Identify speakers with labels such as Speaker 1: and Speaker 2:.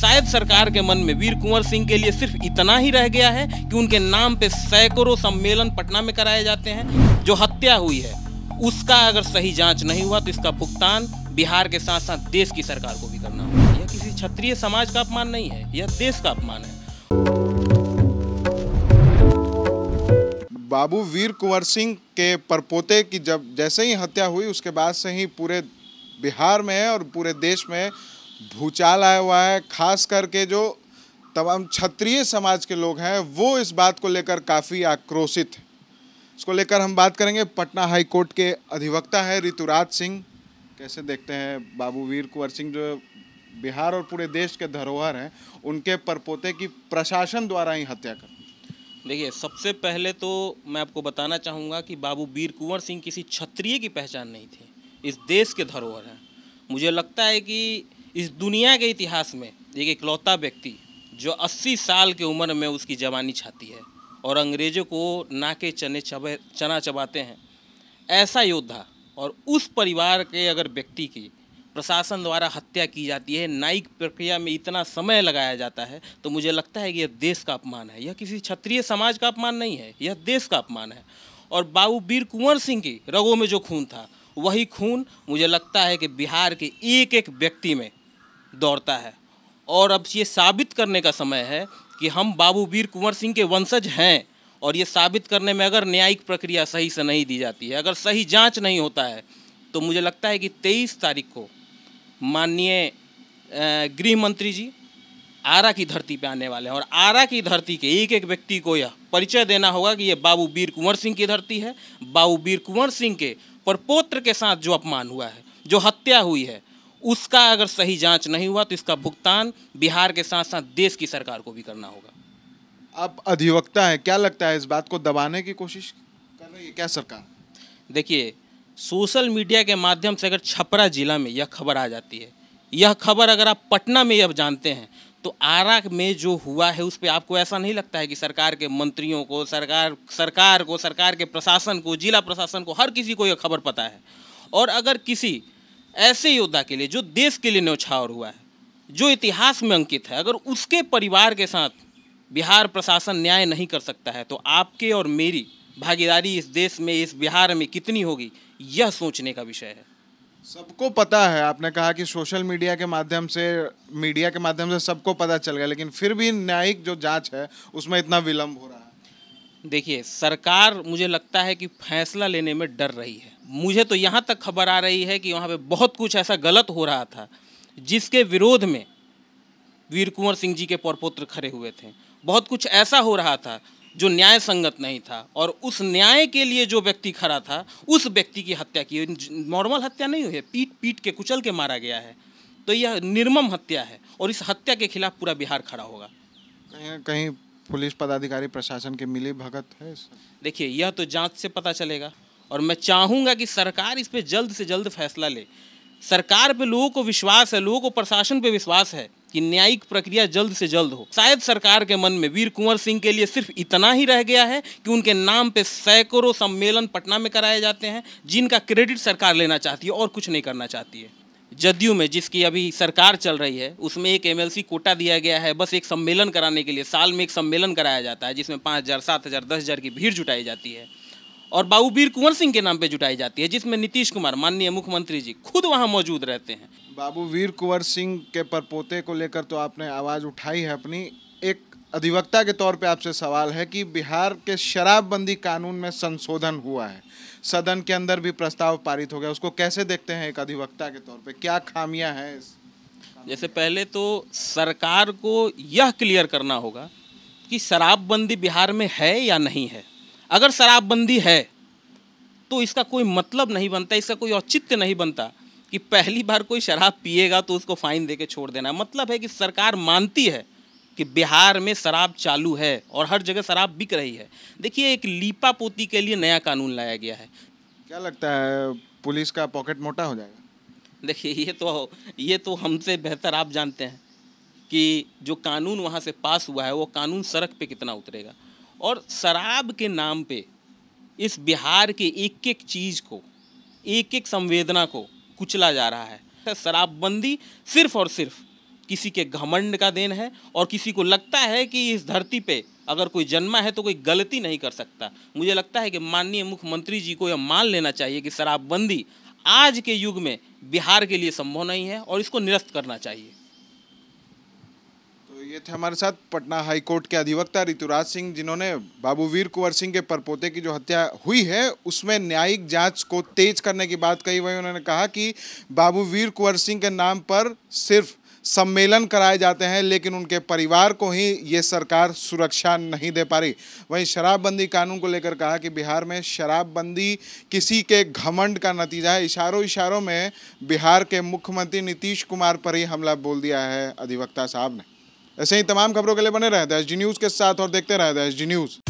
Speaker 1: शायद सरकार के मन में वीर कुंवर सिंह के लिए सिर्फ इतना ही रह गया है कि उनके नाम पे सैकड़ों सम्मेलन पटना में कराए जाते हैं जो हत्या हुई है उसका अगर सही जांच नहीं हुआ तो इसका भुगतान बिहार के साथ साथ देश की सरकार को भी करना होगा यह किसी क्षत्रिय समाज का अपमान नहीं है यह देश का अपमान है
Speaker 2: बाबू वीर कुंवर सिंह के परपोते की जब जैसे ही हत्या हुई उसके बाद से ही पूरे बिहार में और पूरे देश में भूचाल आया हुआ है खास करके जो तमाम क्षत्रिय समाज के लोग हैं वो इस बात को लेकर काफ़ी आक्रोशित हैं इसको लेकर हम बात करेंगे पटना हाई कोर्ट के अधिवक्ता है ऋतुराज सिंह कैसे देखते हैं बाबू वीर कुंवर सिंह जो बिहार और पूरे देश के धरोहर हैं उनके परपोते की प्रशासन द्वारा ही हत्या कर
Speaker 1: देखिए सबसे पहले तो मैं आपको बताना चाहूँगा कि बाबू वीर कुंवर सिंह किसी क्षत्रिय की पहचान नहीं थी इस देश के धरोहर हैं मुझे लगता है कि इस दुनिया के इतिहास में एक इकलौता व्यक्ति जो 80 साल की उम्र में उसकी जवानी छाती है और अंग्रेज़ों को ना के चने चबे चना चबाते हैं ऐसा योद्धा और उस परिवार के अगर व्यक्ति की प्रशासन द्वारा हत्या की जाती है न्यायिक प्रक्रिया में इतना समय लगाया जाता है तो मुझे लगता है कि यह देश का अपमान है यह किसी क्षत्रिय समाज का अपमान नहीं है यह देश का अपमान है और बाबू वीर कुंवर सिंह की रगों में जो खून था वही खून मुझे लगता है कि बिहार के एक एक व्यक्ति में दौड़ता है और अब ये साबित करने का समय है कि हम बाबू वीर कुंवर सिंह के वंशज हैं और ये साबित करने में अगर न्यायिक प्रक्रिया सही से नहीं दी जाती है अगर सही जांच नहीं होता है तो मुझे लगता है कि तेईस तारीख को माननीय गृह मंत्री जी आरा की धरती पर आने वाले हैं और आरा की धरती के एक एक व्यक्ति को यह परिचय देना होगा कि ये बाबू वीर कुंवर सिंह की धरती है बाबू वीर कुंवर सिंह के परपोत्र के साथ जो अपमान हुआ है जो हत्या हुई है उसका अगर सही जांच नहीं हुआ तो इसका भुगतान बिहार के साथ साथ देश की सरकार को भी करना होगा
Speaker 2: अब अधिवक्ता है क्या लगता है इस बात को दबाने की कोशिश कर रही है
Speaker 1: क्या सरकार देखिए सोशल मीडिया के माध्यम से अगर छपरा जिला में यह खबर आ जाती है यह खबर अगर आप पटना में अब जानते हैं तो आरा में जो हुआ है उस पर आपको ऐसा नहीं लगता है कि सरकार के मंत्रियों को सरकार सरकार को सरकार के प्रशासन को जिला प्रशासन को हर किसी को यह खबर पता है और अगर किसी ऐसे योद्धा के लिए जो देश के लिए न्यौछावर हुआ है जो इतिहास में अंकित है अगर उसके परिवार के साथ बिहार प्रशासन न्याय नहीं कर सकता है तो आपके और मेरी भागीदारी इस देश में इस बिहार में कितनी होगी यह सोचने का विषय है
Speaker 2: सबको पता है आपने कहा कि सोशल मीडिया के माध्यम से मीडिया के माध्यम से सबको पता चल गया लेकिन फिर भी न्यायिक जो जांच है उसमें इतना विलंब हो रहा है
Speaker 1: देखिए सरकार मुझे लगता है कि फैसला लेने में डर रही है मुझे तो यहाँ तक खबर आ रही है कि वहाँ पे बहुत कुछ ऐसा गलत हो रहा था जिसके विरोध में वीर कुंवर सिंह जी के पौरपुत्र खड़े हुए थे बहुत कुछ ऐसा हो रहा था जो न्याय संगत नहीं था और उस न्याय के लिए जो व्यक्ति खड़ा था उस व्यक्ति की हत्या की नॉर्मल हत्या नहीं हुई है पीट पीट के कुचल के मारा गया है तो यह निर्मम हत्या है और इस हत्या के खिलाफ पूरा बिहार खड़ा होगा
Speaker 2: कहीं पुलिस पदाधिकारी प्रशासन के मिली भगत है
Speaker 1: देखिए यह तो जांच से पता चलेगा और मैं चाहूँगा कि सरकार इस पर जल्द से जल्द फैसला ले सरकार पे लोगों को विश्वास है लोगों को प्रशासन पे विश्वास है कि न्यायिक प्रक्रिया जल्द से जल्द हो शायद सरकार के मन में वीर कुंवर सिंह के लिए सिर्फ इतना ही रह गया है कि उनके नाम पे सैकड़ों सम्मेलन पटना में कराए जाते हैं जिनका क्रेडिट सरकार लेना चाहती है और कुछ नहीं करना चाहती है जदयू में जिसकी अभी सरकार चल रही है उसमें एक एमएलसी कोटा दिया गया है बस एक सम्मेलन कराने के लिए साल में एक सम्मेलन कराया जाता है जिसमें पाँच हज़ार सात हज़ार दस हज़ार की भीड़ जुटाई जाती है और बाबूबीर कुंवर सिंह के नाम पे जुटाई जाती है जिसमें नीतीश कुमार माननीय मुख्यमंत्री जी खुद वहाँ मौजूद रहते हैं
Speaker 2: बाबूवीर कुंवर सिंह के परपोते को लेकर तो आपने आवाज़ उठाई है अपनी एक अधिवक्ता के तौर पे आपसे सवाल है कि बिहार के शराबबंदी कानून में संशोधन हुआ है सदन के अंदर भी प्रस्ताव पारित हो गया उसको कैसे देखते हैं एक अधिवक्ता के तौर पे क्या खामियां हैं इस
Speaker 1: जैसे पहले तो सरकार को यह क्लियर करना होगा कि शराबबंदी बिहार में है या नहीं है अगर शराबबंदी है तो इसका कोई मतलब नहीं बनता इसका कोई औचित्य नहीं बनता कि पहली बार कोई शराब पिएगा तो उसको फाइन दे के छोड़ देना मतलब है कि सरकार मानती है कि बिहार में शराब चालू है और हर जगह शराब बिक रही है देखिए एक लीपा पोती के लिए नया कानून लाया गया है
Speaker 2: क्या लगता है पुलिस का पॉकेट मोटा हो जाएगा
Speaker 1: देखिए ये तो ये तो हमसे बेहतर आप जानते हैं कि जो कानून वहाँ से पास हुआ है वो कानून सड़क पे कितना उतरेगा और शराब के नाम पे इस बिहार के एक एक चीज़ को एक एक संवेदना को कुचला जा रहा है शराबबंदी सिर्फ और सिर्फ किसी के घमंड का देन है और किसी को लगता है कि इस धरती पे अगर कोई जन्मा है तो कोई गलती नहीं कर सकता मुझे लगता है कि माननीय मुख्यमंत्री जी को यह मान लेना चाहिए कि शराबबंदी आज के युग में बिहार के लिए संभव नहीं है और इसको निरस्त करना चाहिए
Speaker 2: तो ये थे हमारे साथ पटना हाई कोर्ट के अधिवक्ता ऋतुराज सिंह जिन्होंने बाबू वीर कुंवर सिंह के परपोते की जो हत्या हुई है उसमें न्यायिक जांच को तेज करने की बात कही वही उन्होंने कहा कि बाबू वीर कुंवर सिंह के नाम पर सिर्फ सम्मेलन कराए जाते हैं लेकिन उनके परिवार को ही ये सरकार सुरक्षा नहीं दे पा रही वहीं शराबबंदी कानून को लेकर कहा कि बिहार में शराबबंदी किसी के घमंड का नतीजा है इशारों इशारों में बिहार के मुख्यमंत्री नीतीश कुमार पर ही हमला बोल दिया है अधिवक्ता साहब ने ऐसे ही तमाम खबरों के लिए बने रहे द न्यूज़ के साथ और देखते रहे द न्यूज़